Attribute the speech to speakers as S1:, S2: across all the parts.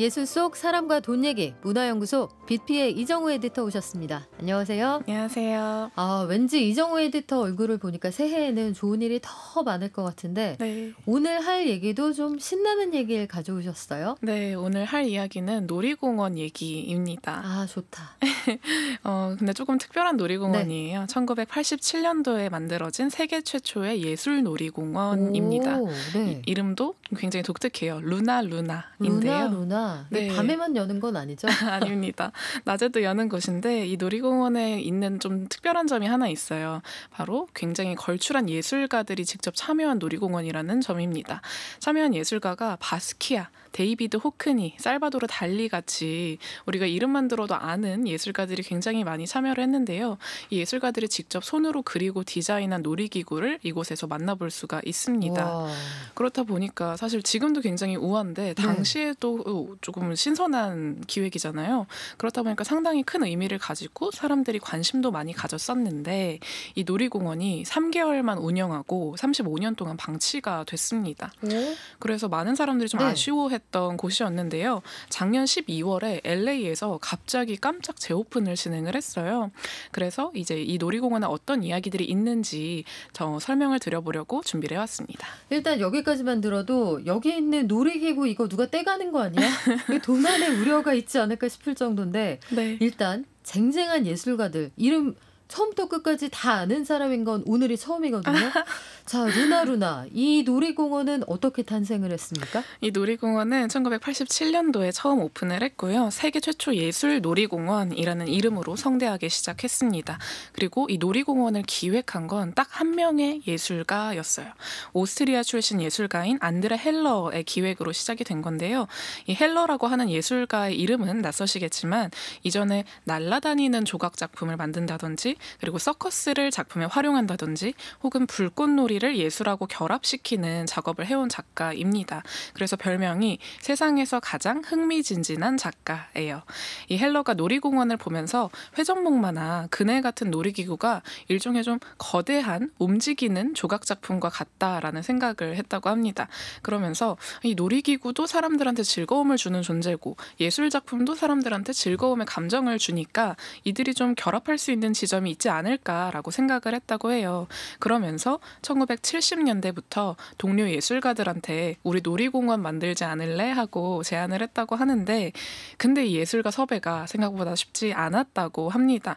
S1: 예술 속 사람과 돈 얘기 문화연구소 빛피의 이정우 에디터 오셨습니다. 안녕하세요. 안녕하세요. 아 왠지 이정우 에디터 얼굴을 보니까 새해에는 좋은 일이 더 많을 것 같은데 네. 오늘 할 얘기도 좀 신나는 얘기를 가져오셨어요.
S2: 네 오늘 할 이야기는 놀이공원 얘기입니다. 아 좋다. 어 근데 조금 특별한 놀이공원이에요. 네. 1987년도에 만들어진 세계 최초의 예술 놀이공원입니다. 오, 네. 이, 이름도 굉장히 독특해요. 루나 루나인데요. 루나 루나. 네. 네. 밤에만 여는 건 아니죠? 아닙니다. 낮에도 여는 곳인데 이 놀이공원에 있는 좀 특별한 점이 하나 있어요. 바로 굉장히 걸출한 예술가들이 직접 참여한 놀이공원이라는 점입니다. 참여한 예술가가 바스키아, 데이비드 호크니, 살바도르 달리 같이 우리가 이름만 들어도 아는 예술가들이 굉장히 많이 참여를 했는데요. 이 예술가들이 직접 손으로 그리고 디자인한 놀이기구를 이곳에서 만나볼 수가 있습니다. 와. 그렇다 보니까 사실 지금도 굉장히 우한데 네. 당시에도 음. 조금 신선한 기획이잖아요. 그렇다 보니까 상당히 큰 의미를 가지고 사람들이 관심도 많이 가졌었는데 이 놀이공원이 3개월만 운영하고 35년 동안 방치가 됐습니다. 오? 그래서 많은 사람들이 좀 네. 아쉬워했 활동했던 곳이었는데요. 작년 12월에 LA에서 갑자기 깜짝 재오픈을 진행을 했어요. 그래서 이제 이 놀이공원에 어떤 이야기들이 있는지 저 설명을 드려보려고 준비를 해왔습니다.
S1: 일단 여기까지만 들어도 여기 있는 놀이기구 이거 누가 떼가는 거 아니야? 도난의 우려가 있지 않을까 싶을 정도인데 네. 일단 쟁쟁한 예술가들 이름 처음부터 끝까지 다 아는 사람인 건 오늘이 처음이거든요. 자,
S2: 루나루나 이 놀이공원은 어떻게 탄생을 했습니까? 이 놀이공원은 1987년도에 처음 오픈을 했고요. 세계 최초 예술 놀이공원이라는 이름으로 성대하게 시작했습니다. 그리고 이 놀이공원을 기획한 건 딱 한 명의 예술가였어요. 오스트리아 출신 예술가인 안드레 헬러의 기획으로 시작이 된 건데요. 이 헬러라고 하는 예술가의 이름은 낯서시겠지만 이전에 날라다니는 조각 작품을 만든다던지 그리고 서커스를 작품에 활용한다든지 혹은 불꽃놀이를 예술하고 결합시키는 작업을 해온 작가입니다. 그래서 별명이 세상에서 가장 흥미진진한 작가예요. 이 헬러가 놀이공원을 보면서 회전목마나 그네 같은 놀이기구가 일종의 좀 거대한 움직이는 조각작품과 같다라는 생각을 했다고 합니다. 그러면서 이 놀이기구도 사람들한테 즐거움을 주는 존재고 예술작품도 사람들한테 즐거움의 감정을 주니까 이들이 좀 결합할 수 있는 지점이 있지 않을까라고 생각을 했다고 해요. 그러면서 1970년대부터 동료 예술가들한테 우리 놀이공원 만들지 않을래 하고 제안을 했다고 하는데 근데 이 예술가 섭외가 생각보다 쉽지 않았다고 합니다.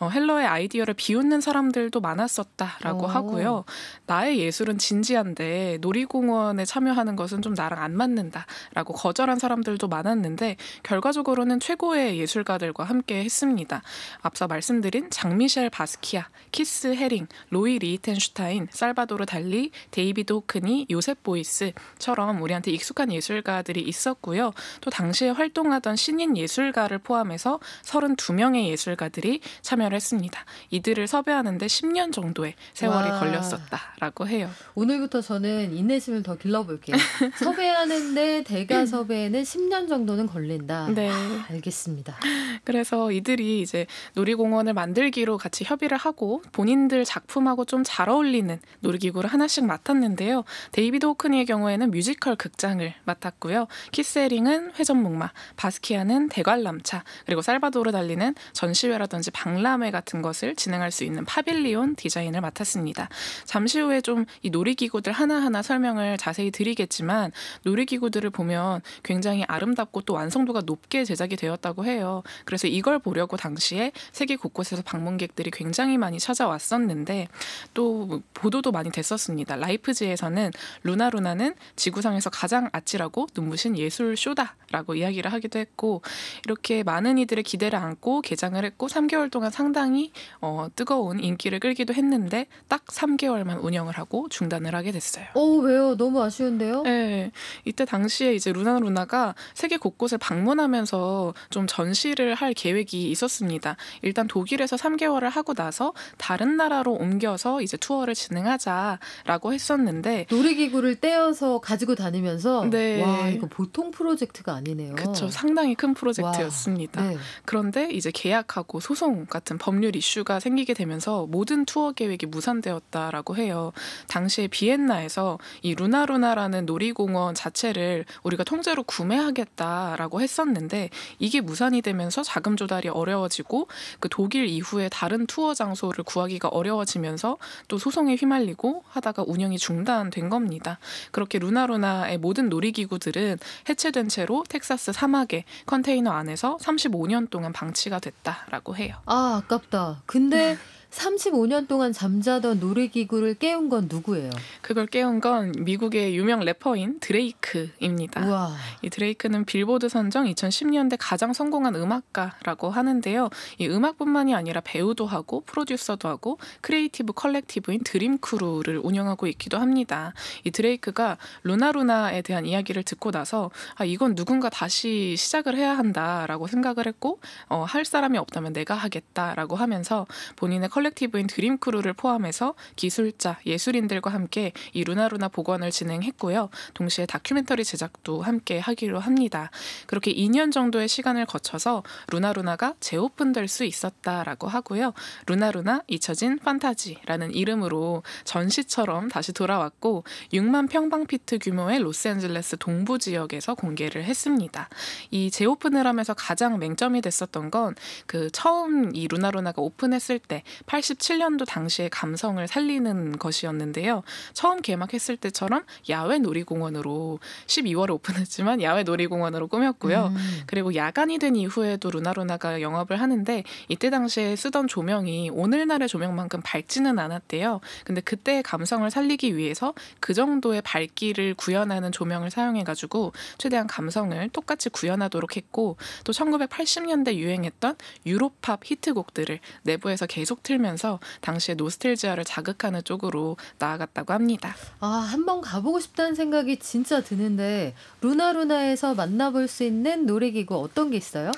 S2: 어, 헬러의 아이디어를 비웃는 사람들도 많았었다라고 오. 하고요. 나의 예술은 진지한데 놀이공원에 참여하는 것은 좀 나랑 안 맞는다라고 거절한 사람들도 많았는데 결과적으로는 최고의 예술가들과 함께 했습니다. 앞서 말씀드린 장미 미셸 바스키아, 키스 헤링, 로이 리히텐슈타인, 살바도르 달리, 데이비드 호크니, 요셉 보이스처럼 우리한테 익숙한 예술가들이 있었고요. 또 당시에 활동하던 신인 예술가를 포함해서 32명의 예술가들이 참여를 했습니다. 이들을 섭외하는데 10년 정도의 세월이 와. 걸렸었다라고 해요. 오늘부터 저는 인내심을 더 길러볼게요.
S1: 섭외하는데 대가 섭외는
S2: 10년 정도는 걸린다. 네. 아, 알겠습니다. 그래서 이들이 이제 놀이공원을 만들기로 업체로 같이 협의를 하고 본인들 작품하고 좀 잘 어울리는 놀이기구를 하나씩 맡았는데요. 데이비드 호크니의 경우에는 뮤지컬 극장을 맡았고요. 키세링은 회전목마, 바스키아는 대관람차, 그리고 살바도르 달리는 전시회라든지 박람회 같은 것을 진행할 수 있는 파빌리온 디자인을 맡았습니다. 잠시 후에 좀 이 놀이기구들 하나하나 설명을 자세히 드리겠지만 놀이기구들을 보면 굉장히 아름답고 또 완성도가 높게 제작이 되었다고 해요. 그래서 이걸 보려고 당시에 세계 곳곳에서 방문 관광객들이 굉장히 많이 찾아왔었는데 또 보도도 많이 됐었습니다. 라이프지에서는 루나루나는 지구상에서 가장 아찔하고 눈부신 예술 쇼다라고 이야기를 하기도 했고 이렇게 많은 이들의 기대를 안고 개장을 했고 3개월 동안 상당히 어, 뜨거운 인기를 끌기도 했는데 딱 3개월만 운영을 하고 중단을 하게 됐어요. 어 왜요? 너무 아쉬운데요? 네, 이때 당시에 이제 루나루나가 세계 곳곳을 방문하면서 좀 전시를 할 계획이 있었습니다. 일단 독일에서 3개월 10개월을 하고 나서 다른 나라로 옮겨서 이제 투어를 진행하자라고 했었는데 놀이기구를 떼어서 가지고 다니면서 네. 와 이거 보통 프로젝트가 아니네요. 그렇죠. 상당히 큰 프로젝트였습니다. 네. 그런데 이제 계약하고 소송 같은 법률 이슈가 생기게 되면서 모든 투어 계획이 무산되었다라고 해요. 당시에 비엔나에서 이 루나루나라는 놀이공원 자체를 우리가 통째로 구매하겠다라고 했었는데 이게 무산이 되면서 자금 조달이 어려워지고 그 독일 이후에 다 다른 투어 장소를 구하기가 어려워지면서 또 소송에 휘말리고 하다가 운영이 중단된 겁니다. 그렇게 루나루나의 모든 놀이기구들은 해체된 채로 텍사스 사막의 컨테이너 안에서 35년 동안 방치가 됐다라고 해요.
S1: 아, 아깝다. 근데 35년 동안 잠자던 노래 기구를 깨운 건 누구예요?
S2: 그걸 깨운 건 미국의 유명 래퍼인 드레이크입니다. 우와. 이 드레이크는 빌보드 선정 2010년대 가장 성공한 음악가라고 하는데요. 이 음악뿐만이 아니라 배우도 하고 프로듀서도 하고 크리에이티브 컬렉티브인 드림크루를 운영하고 있기도 합니다. 이 드레이크가 루나루나에 대한 이야기를 듣고 나서 아 이건 누군가 다시 시작을 해야 한다라고 생각을 했고 어, 할 사람이 없다면 내가 하겠다라고 하면서 본인의 컬 컬렉티브인 드림크루를 포함해서 기술자, 예술인들과 함께 이 루나루나 복원을 진행했고요. 동시에 다큐멘터리 제작도 함께 하기로 합니다. 그렇게 2년 정도의 시간을 거쳐서 루나루나가 재오픈될 수 있었다라고 하고요. 루나루나 잊혀진 판타지라는 이름으로 전시처럼 다시 돌아왔고 6만 평방피트 규모의 로스앤젤레스 동부 지역에서 공개를 했습니다. 이 재오픈을 하면서 가장 맹점이 됐었던 건 그 처음 이 루나루나가 오픈했을 때8 7년도 당시의 감성을 살리는 것이었는데요. 처음 개막했을 때처럼 야외 놀이공원으로 12월에 오픈했지만 야외 놀이공원으로 꾸몄고요. 음. 그리고 야간이 된 이후에도 루나루나가 영업을 하는데 이때 당시에 쓰던 조명이 오늘날의 조명만큼 밝지는 않았대요. 근데 그때의 감성을 살리기 위해서 그 정도의 밝기를 구현하는 조명을 사용해가지고 최대한 감성을 똑같이 구현하도록 했고 또 1980년대 유행했던 유로팝 히트곡들을 내부에서 계속 틀 쓰면서 당시의 노스텔지아를 자극하는 쪽으로 나아갔다고 합니다.
S1: 아, 한 번 가보고 싶다는 생각이 진짜 드는데 루나루나에서 만나볼
S2: 수 있는 놀이기구 어떤 게 있어요?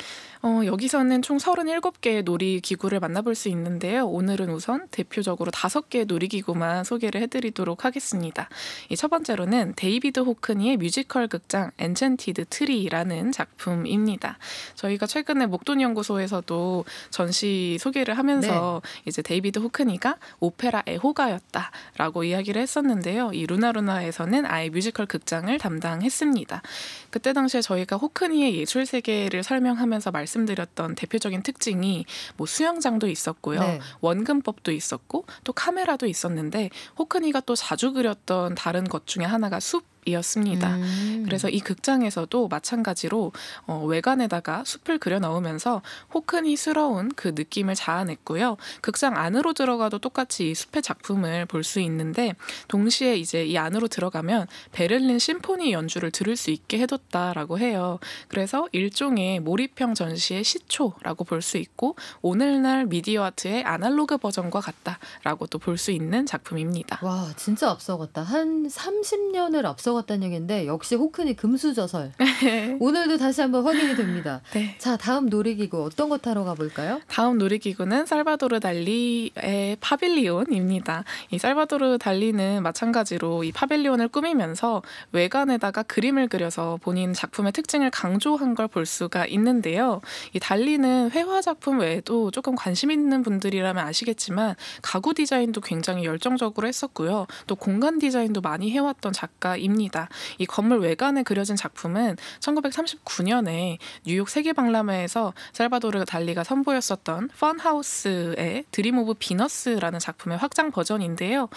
S2: 어, 여기서는 총 37개의 놀이기구를 만나볼 수 있는데요. 오늘은 우선 대표적으로 5개의 놀이기구만 소개를 해드리도록 하겠습니다. 이 첫 번째로는 데이비드 호크니의 뮤지컬 극장 엔첸티드 트리라는 작품입니다. 저희가 최근에 목돈연구소에서도 전시 소개를 하면서 네. 이제 데이비드 호크니가 오페라 애호가였다라고 이야기를 했었는데요. 이 루나루나에서는 아예 뮤지컬 극장을 담당했습니다. 그때 당시에 저희가 호크니의 예술 세계를 설명하면서 말씀 말씀드렸던 대표적인 특징이 뭐 수영장도 있었고요. 네. 원근법도 있었고 또 카메라도 있었는데 호크니가 또 자주 그렸던 다른 것 중에 하나가 숲 이었습니다. 음. 그래서 이 극장에서도 마찬가지로 어, 외관에다가 숲을 그려 넣으면서 호크니스러운 그 느낌을 자아냈고요. 극장 안으로 들어가도 똑같이 이 숲의 작품을 볼 수 있는데 동시에 이제 이 안으로 들어가면 베를린 심포니 연주를 들을 수 있게 해뒀다라고 해요. 그래서 일종의 몰입형 전시의 시초라고 볼 수 있고 오늘날 미디어 아트의 아날로그 버전과 같다라고도 볼 수 있는 작품입니다. 와 진짜 앞서갔다. 한
S1: 30년을 앞서 들어갔다는 얘기인데 역시 호크니 금수저설.
S2: 오늘도 다시 한번 확인이 됩니다. 네. 자, 다음 놀이기구 어떤 거 타러 가볼까요? 다음 놀이기구는 살바도르 달리의 파빌리온입니다. 이 살바도르 달리는 마찬가지로 이 파빌리온을 꾸미면서 외관에다가 그림을 그려서 본인 작품의 특징을 강조한 걸 볼 수가 있는데요. 이 달리는 회화 작품 외에도 조금 관심 있는 분들이라면 아시겠지만 가구 디자인도 굉장히 열정적으로 했었고요. 또 공간 디자인도 많이 해왔던 작가입니다. 합니다. 이 건물 외관에 그려진 작품은 1939년에 뉴욕 세계박람회에서 살바도르 달리가 선보였었던 펀하우스의 드림 오브 비너스라는 작품의 확장 버전인데요.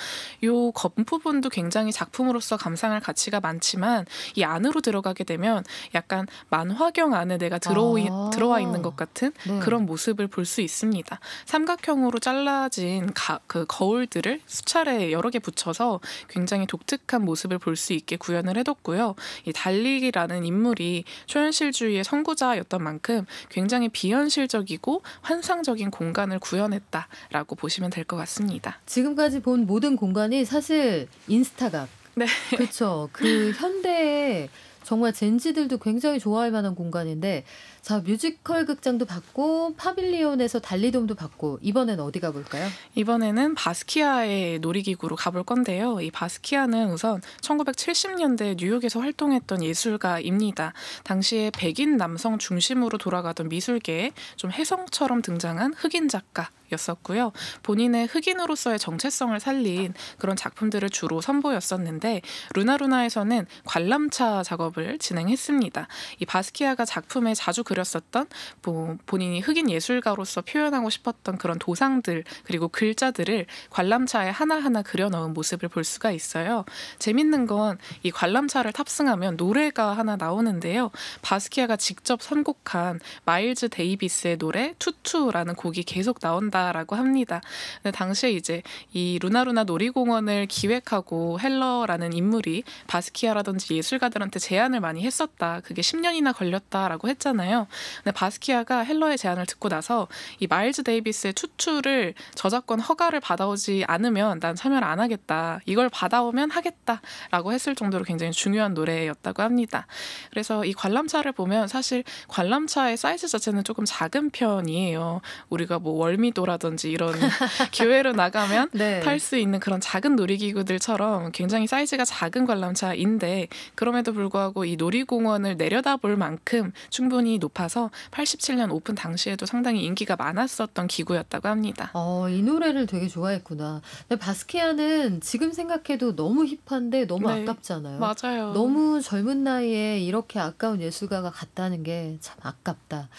S2: 이 겉부분도 굉장히 작품으로서 감상할 가치가 많지만 이 안으로 들어가게 되면 약간 만화경 안에 내가 들어 아~ 들어와 있는 것 같은 네. 그런 모습을 볼 수 있습니다. 삼각형으로 잘라진 가, 그 거울들을 수차례 여러 개 붙여서 굉장히 독특한 모습을 볼 수 있게 구현을 해뒀고요. 이 달리기라는 인물이 초현실주의의 선구자였던 만큼 굉장히 비현실적이고 환상적인 공간을 구현했다라고 보시면 될 것 같습니다.
S1: 지금까지 본 모든 공간이 사실 인스타각. 네. 그렇죠. 그 현대의 정말 젠지들도 굉장히 좋아할 만한 공간인데 자 뮤지컬 극장도 봤고 파빌리온에서 달리돔도 봤고
S2: 이번엔 어디 가볼까요? 이번에는 바스키아의 놀이기구로 가볼 건데요. 이 바스키아는 우선 1970년대 뉴욕에서 활동했던 예술가입니다. 당시에 백인 남성 중심으로 돌아가던 미술계에 좀 혜성처럼 등장한 흑인 작가 였었고요. 본인의 흑인으로서의 정체성을 살린 그런 작품들을 주로 선보였었는데 루나루나에서는 관람차 작업을 작업을 진행했습니다. 이 바스키아가 작품에 자주 그렸었던 뭐 본인이 흑인 예술가로서 표현하고 싶었던 그런 도상들 그리고 글자들을 관람차에 하나하나 그려 넣은 모습을 볼 수가 있어요. 재밌는 건 이 관람차를 탑승하면 노래가 하나 나오는데요. 바스키아가 직접 선곡한 마일즈 데이비스의 노래 투투라는 곡이 계속 나온다라고 합니다. 근데 당시에 이제 이 루나루나 놀이공원을 기획하고 헬러라는 인물이 바스키아라든지 예술가들한테 제안 제안을 많이 했었다. 그게 10년이나 걸렸다라고 했잖아요. 근데 바스키아가 헬러의 제안을 듣고 나서 이 마일즈 데이비스의 추출을 저작권 허가를 받아오지 않으면 난 참여를 안 하겠다. 이걸 받아오면 하겠다라고 했을 정도로 굉장히 중요한 노래였다고 합니다. 그래서 이 관람차를 보면 사실 관람차의 사이즈 자체는 조금 작은 편이에요. 우리가 뭐 월미도라든지 이런 교회로 나가면 네. 탈수 있는 그런 작은 놀이기구들처럼 굉장히 사이즈가 작은 관람차인데 그럼에도 불구하고 하고 이 놀이공원을 내려다볼 만큼 충분히 높아서 87년 오픈 당시에도 상당히 인기가 많았었던 기구였다고 합니다. 어,
S1: 이 노래를 되게 좋아했구나. 근데 바스키아는 지금 생각해도 너무 힙한데 너무 네, 아깝잖아요. 맞아요. 너무 젊은 나이에 이렇게 아까운 예술가가 갔다는
S2: 게 참 아깝다.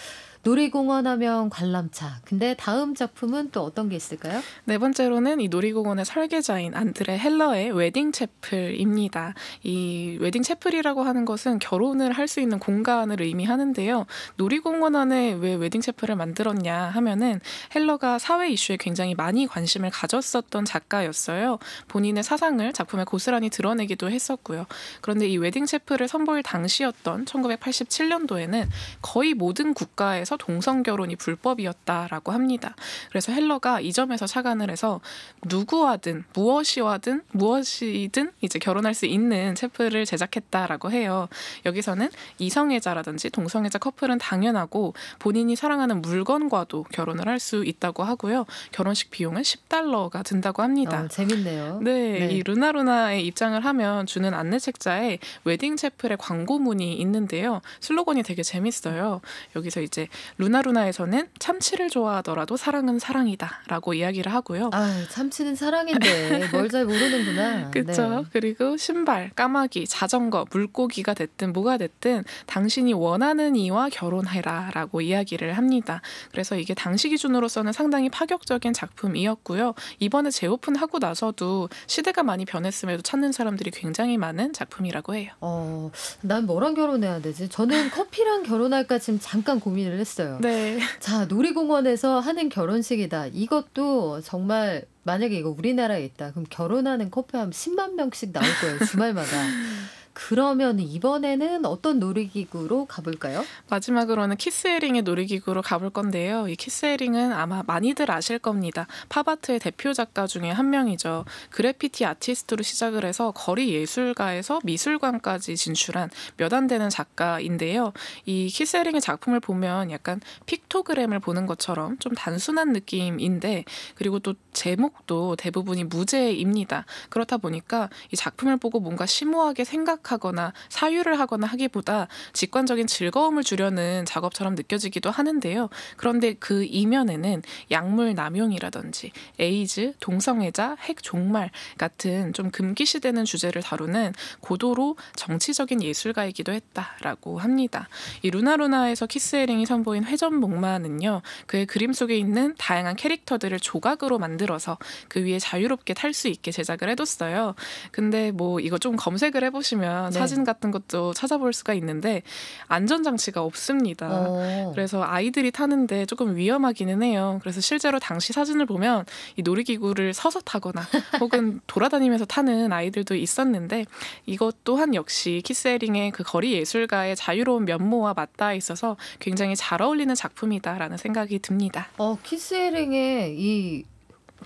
S2: 놀이공원 하면 관람차. 근데 다음 작품은 또 어떤 게 있을까요? 네 번째로는 이 놀이공원의 설계자인 안드레 헬러의 웨딩 채플입니다. 이 웨딩 채플이라고 하는 것은 결혼을 할 수 있는 공간을 의미하는데요. 놀이공원 안에 왜 웨딩 채플을 만들었냐 하면은 헬러가 사회 이슈에 굉장히 많이 관심을 가졌었던 작가였어요. 본인의 사상을 작품에 고스란히 드러내기도 했었고요. 그런데 이 웨딩 채플을 선보일 당시였던 1987년도에는 거의 모든 국가에서 동성 결혼이 불법이었다라고 합니다. 그래서 헬러가 이 점에서 착안을 해서 누구와든 무엇이와든 무엇이든 이제 결혼할 수 있는 채플을 제작했다라고 해요. 여기서는 이성애자라든지 동성애자 커플은 당연하고 본인이 사랑하는 물건과도 결혼을 할 수 있다고 하고요. 결혼식 비용은 10달러가 든다고 합니다. 어, 재밌네요. 네, 네, 이 루나루나의 입장을 하면 주는 안내 책자에 웨딩 채플의 광고문이 있는데요. 슬로건이 되게 재밌어요. 여기서 이제 루나루나에서는 참치를 좋아하더라도 사랑은 사랑이다라고 이야기를 하고요. 아, 참치는 사랑인데 뭘 잘 모르는구나. 그렇죠. 네. 그리고 신발, 까마귀, 자전거, 물고기가 됐든 뭐가 됐든 당신이 원하는 이와 결혼해라라고 이야기를 합니다. 그래서 이게 당시 기준으로서는 상당히 파격적인 작품이었고요. 이번에 재오픈하고 나서도 시대가 많이 변했음에도 찾는 사람들이 굉장히 많은 작품이라고 해요.
S1: 어, 난 뭐랑 결혼해야 되지? 저는 커피랑 결혼할까 지금 잠깐 고민을 했어요. 했어요. 네. 자, 놀이공원에서 하는 결혼식이다. 이것도 정말 만약에 이거 우리나라에 있다. 그럼 결혼하는 커플 한 10만 명씩 나올
S2: 거예요. 주말마다. 그러면 이번에는 어떤 놀이기구로 가볼까요? 마지막으로는 키스에링의 놀이기구로 가볼 건데요. 이 키스에링은 아마 많이들 아실 겁니다. 팝아트의 대표 작가 중에 한 명이죠. 그래피티 아티스트로 시작을 해서 거리 예술가에서 미술관까지 진출한 몇 안 되는 작가인데요. 이 키스에링의 작품을 보면 약간 픽토그램을 보는 것처럼 좀 단순한 느낌인데 그리고 또 제목도 대부분이 무제입니다. 그렇다 보니까 이 작품을 보고 뭔가 심오하게 생각 압박하거나 사유를 하거나 하기보다 직관적인 즐거움을 주려는 작업처럼 느껴지기도 하는데요. 그런데 그 이면에는 약물 남용이라든지 에이즈, 동성애자, 핵 종말 같은 좀 금기시되는 주제를 다루는 고도로 정치적인 예술가이기도 했다라고 합니다. 이 루나루나에서 키스에링이 선보인 회전목마는요. 그의 그림 속에 있는 다양한 캐릭터들을 조각으로 만들어서 그 위에 자유롭게 탈 수 있게 제작을 해뒀어요. 근데 뭐 이거 좀 검색을 해보시면 사진 네. 사진 같은 것도 찾아볼 수가 있는데 안전 장치가 없습니다. 오. 어. 그래서 아이들이 타는데 조금 위험하기는 해요. 그래서 실제로 당시 사진을 보면 이 놀이기구를 서서 타거나 혹은 돌아다니면서 타는 아이들도 있었는데 이것 또한 역시 키세링의 그 거리 예술가의 자유로운 면모와 맞닿아 있어서 굉장히 잘 어울리는 작품이다라는 생각이 듭니다. 어,
S1: 키세링의 이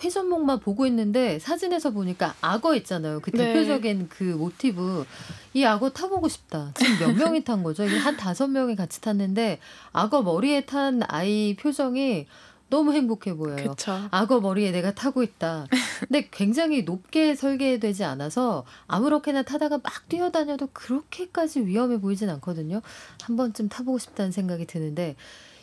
S1: 회전목마 보고 있는데 사진에서 보니까 악어 있잖아요. 그 네. 대표적인 네. 그 모티브. 이 악어 타보고 싶다. 지금 몇 명이 탄 거죠? 한 다섯 명이 같이 탔는데 악어 머리에 탄 아이 표정이 너무 행복해 보여요. 그쵸. 악어 머리에 내가 타고 있다. 근데 굉장히 높게 설계되지 않아서 아무렇게나 타다가 막 뛰어다녀도 그렇게까지 위험해 보이진 않거든요. 한 번쯤 타보고 싶다는 생각이 드는데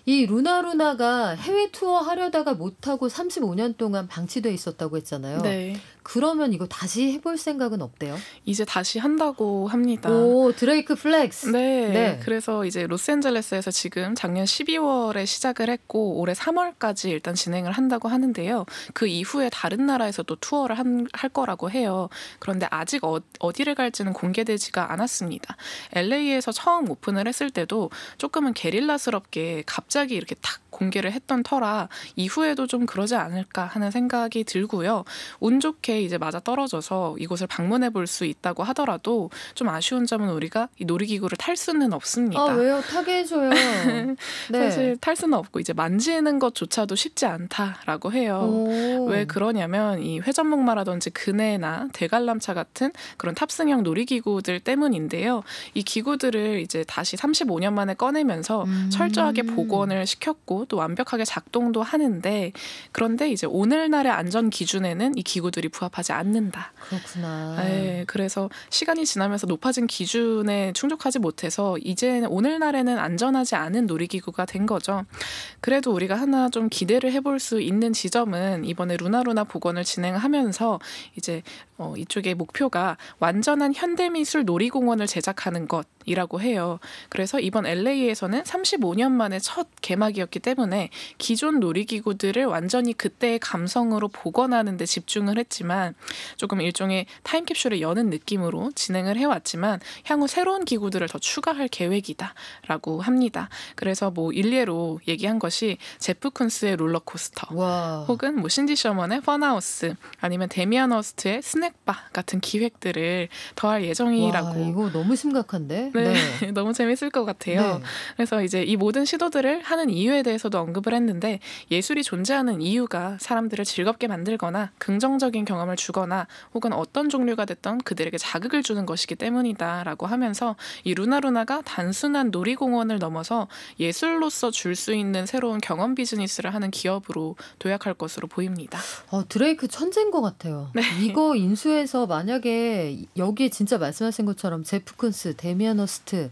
S1: 이 루나루나가 해외 투어 하려다가 못하고 35년 동안 방치돼 있었다고 했잖아요. 네. 그러면 이거 다시 해볼 생각은 없대요?
S2: 이제 다시 한다고 합니다. 오, 드레이크 플렉스. 네. 네. 그래서 이제 로스앤젤레스에서 지금 작년 12월에 시작을 했고 올해 3월까지 일단 진행을 한다고 하는데요. 그 이후에 다른 나라에서도 투어를 한, 할 거라고 해요. 그런데 아직 어, 어디를 갈지는 공개되지가 않았습니다. LA에서 처음 오픈을 했을 때도 조금은 게릴라스럽게 갑자기 이렇게 탁 공개를 했던 터라 이후에도 좀 그러지 않을까 하는 생각이 들고요. 운 좋게 이제 맞아 떨어져서 이곳을 방문해 볼 수 있다고 하더라도 좀 아쉬운 점은 우리가 이 놀이기구를 탈 수는 없습니다. 아, 왜요? 타게 해줘요. 네. 사실 탈 수는 없고 이제 만지는 것조차도 쉽지 않다라고 해요. 오. 왜 그러냐면 이 회전목마라든지 그네나 대관람차 같은 그런 탑승형 놀이기구들 때문인데요. 이 기구들을 이제 다시 35년 만에 꺼내면서 음. 철저하게 복원을 시켰고 또 완벽하게 작동도 하는데 그런데 이제 오늘날의 안전 기준에는 이 기구들이 부합하지 않는다. 그렇구나. 네, 그래서 시간이 지나면서 높아진 기준에 충족하지 못해서 이제 오늘날에는 안전하지 않은 놀이기구가 된 거죠. 그래도 우리가 하나 좀 기대를 해볼 수 있는 지점은 이번에 루나루나 복원을 진행하면서 이제 어, 이쪽의 목표가 완전한 현대미술 놀이공원을 제작하는 것. 이라고 해요. 그래서 이번 LA에서는 35년 만에 첫 개막이었기 때문에 기존 놀이기구들을 완전히 그때의 감성으로 복원하는 데 집중을 했지만 조금 일종의 타임캡슐을 여는 느낌으로 진행을 해왔지만 향후 새로운 기구들을 더 추가할 계획이다라고 합니다. 그래서 뭐 일례로 얘기한 것이 제프 쿤스의 롤러코스터 와. 혹은 뭐 신디 셔먼의 펀하우스 아니면 데미안 어스트의 스낵바 같은 기획들을 더할 예정이라고 와, 이거 너무 심각한데? 네, 네. 너무 재밌을 것 같아요. 네. 그래서 이제 이 모든 시도들을 하는 이유에 대해서도 언급을 했는데 예술이 존재하는 이유가 사람들을 즐겁게 만들거나 긍정적인 경험을 주거나 혹은 어떤 종류가 됐던 그들에게 자극을 주는 것이기 때문이다라고 하면서 이 루나루나가 단순한 놀이공원을 넘어서 예술로서 줄 수 있는 새로운 경험 비즈니스를 하는 기업으로 도약할 것으로 보입니다.
S1: 어, 드레이크 천재인 것 같아요. 네. 이거 인수해서 만약에 여기에 진짜 말씀하신 것처럼 제프 쿤스, 데미안 퍼스트.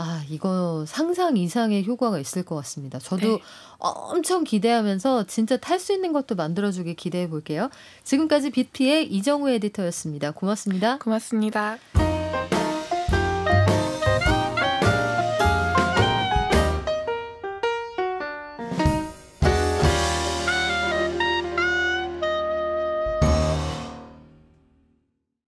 S1: 아, 이거 상상 이상의 효과가 있을 것 같습니다. 저도 네. 엄청 기대하면서 진짜 탈 수 있는 것도 만들어주길 기대해 볼게요. 지금까지 빅피의 이정우 에디터였습니다. 고맙습니다.
S2: 고맙습니다.